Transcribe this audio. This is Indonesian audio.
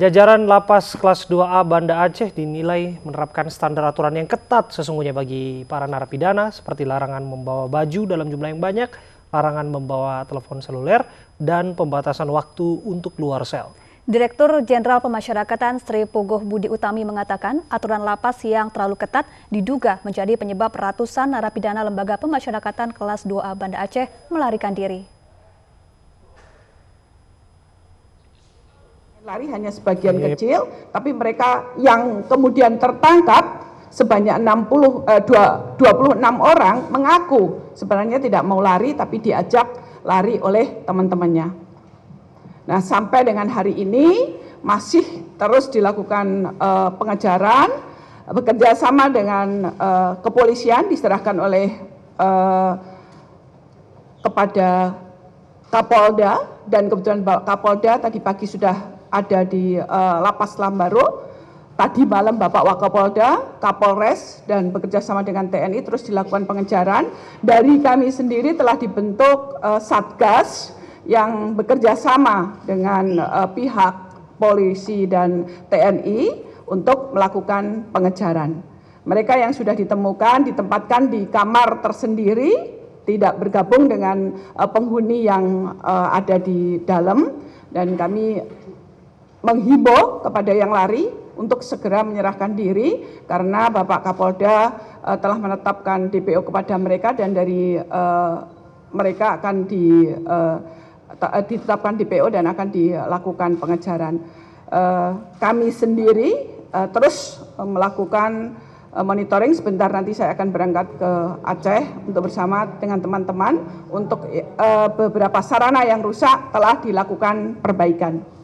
Jajaran lapas kelas 2A Banda Aceh dinilai menerapkan standar aturan yang ketat sesungguhnya bagi para narapidana seperti larangan membawa baju dalam jumlah yang banyak, larangan membawa telepon seluler, dan pembatasan waktu untuk luar sel. Direktur Jenderal Pemasyarakatan Sri Pogoh Budi Utami mengatakan aturan lapas yang terlalu ketat diduga menjadi penyebab ratusan narapidana lembaga pemasyarakatan kelas 2A Banda Aceh melarikan diri. lari hanya sebagian yep. Iya. kecil, tapi mereka yang kemudian tertangkap sebanyak 60 eh, 26 orang mengaku sebenarnya tidak mau lari tapi diajak lari oleh teman-temannya. Nah, sampai dengan hari ini masih terus dilakukan eh, pengejaran bekerja sama dengan eh, kepolisian diserahkan oleh eh, kepada Kapolda dan kebetulan Kapolda tadi pagi sudah ada di uh, Lapas Lambaro. Tadi malam Bapak Wakapolda, Kapolres, dan bekerjasama dengan TNI terus dilakukan pengejaran. Dari kami sendiri telah dibentuk uh, Satgas yang bekerja sama dengan uh, pihak polisi dan TNI untuk melakukan pengejaran. Mereka yang sudah ditemukan ditempatkan di kamar tersendiri, tidak bergabung dengan uh, penghuni yang uh, ada di dalam dan kami menghimbau kepada yang lari untuk segera menyerahkan diri karena Bapak Kapolda uh, telah menetapkan DPO kepada mereka dan dari uh, mereka akan di uh, ditetapkan DPO dan akan dilakukan pengejaran. Uh, kami sendiri uh, terus melakukan monitoring. Sebentar nanti saya akan berangkat ke Aceh untuk bersama dengan teman-teman untuk uh, beberapa sarana yang rusak telah dilakukan perbaikan.